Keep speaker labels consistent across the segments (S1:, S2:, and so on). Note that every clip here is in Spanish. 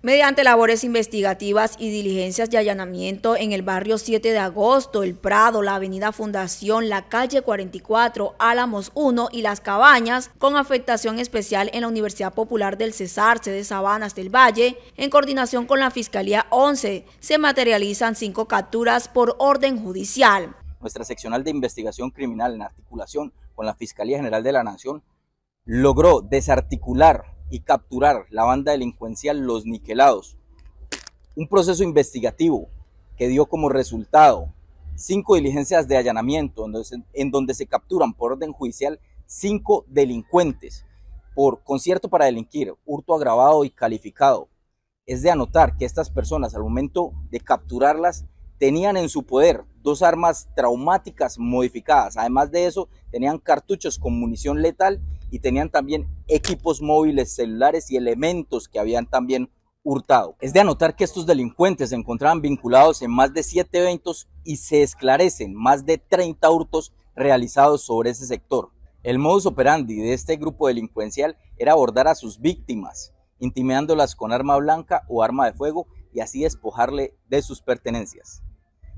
S1: Mediante labores investigativas y diligencias de allanamiento en el barrio 7 de agosto, El Prado, la avenida Fundación, la calle 44, Álamos 1 y Las Cabañas, con afectación especial en la Universidad Popular del Cesarce de Sabanas del Valle, en coordinación con la Fiscalía 11, se materializan cinco capturas por orden judicial.
S2: Nuestra seccional de investigación criminal en articulación con la Fiscalía General de la Nación logró desarticular y capturar la banda delincuencial Los Niquelados. Un proceso investigativo que dio como resultado cinco diligencias de allanamiento en donde, se, en donde se capturan por orden judicial cinco delincuentes por concierto para delinquir, hurto agravado y calificado. Es de anotar que estas personas al momento de capturarlas tenían en su poder dos armas traumáticas modificadas. Además de eso, tenían cartuchos con munición letal y tenían también equipos móviles, celulares y elementos que habían también hurtado. Es de anotar que estos delincuentes se encontraban vinculados en más de siete eventos y se esclarecen más de 30 hurtos realizados sobre ese sector. El modus operandi de este grupo delincuencial era abordar a sus víctimas, intimidándolas con arma blanca o arma de fuego y así despojarle de sus pertenencias.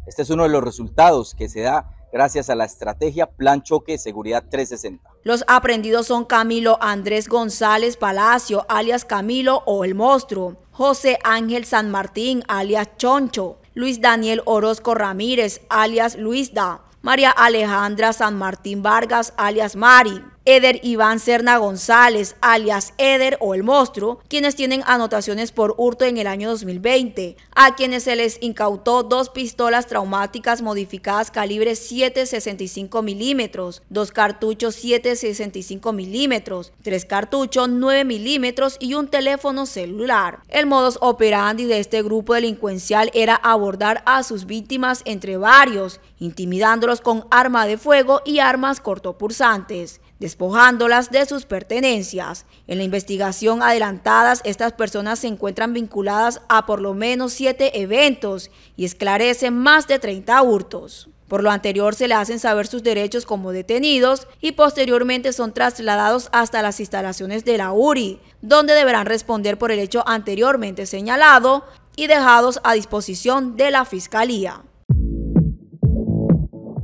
S2: Este es uno de los resultados que se da gracias a la estrategia Plan Choque Seguridad 360.
S1: Los aprendidos son Camilo Andrés González Palacio, alias Camilo o el monstruo, José Ángel San Martín, alias Choncho, Luis Daniel Orozco Ramírez, alias Luis Da; María Alejandra San Martín Vargas, alias Mari, Eder Iván Serna González, alias Eder o el monstruo, quienes tienen anotaciones por hurto en el año 2020, a quienes se les incautó dos pistolas traumáticas modificadas calibre 7.65 milímetros, dos cartuchos 7.65 milímetros, tres cartuchos 9 mm y un teléfono celular. El modus operandi de este grupo delincuencial era abordar a sus víctimas entre varios, intimidándolos con arma de fuego y armas cortopulsantes despojándolas de sus pertenencias. En la investigación adelantadas, estas personas se encuentran vinculadas a por lo menos siete eventos y esclarecen más de 30 hurtos. Por lo anterior se le hacen saber sus derechos como detenidos y posteriormente son trasladados hasta las instalaciones de la URI, donde deberán responder por el hecho anteriormente señalado y dejados a disposición de la Fiscalía.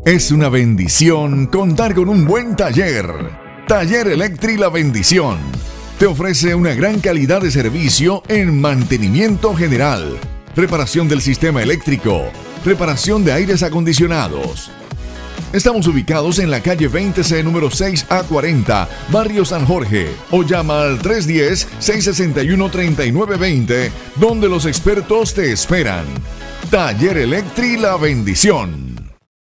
S3: Es una bendición contar con un buen taller. Taller Electri La Bendición. Te ofrece una gran calidad de servicio en mantenimiento general, reparación del sistema eléctrico, reparación de aires acondicionados. Estamos ubicados en la calle 20C número 6A40, Barrio San Jorge, o llama al 310-661-3920, donde los expertos te esperan. Taller Electri La Bendición.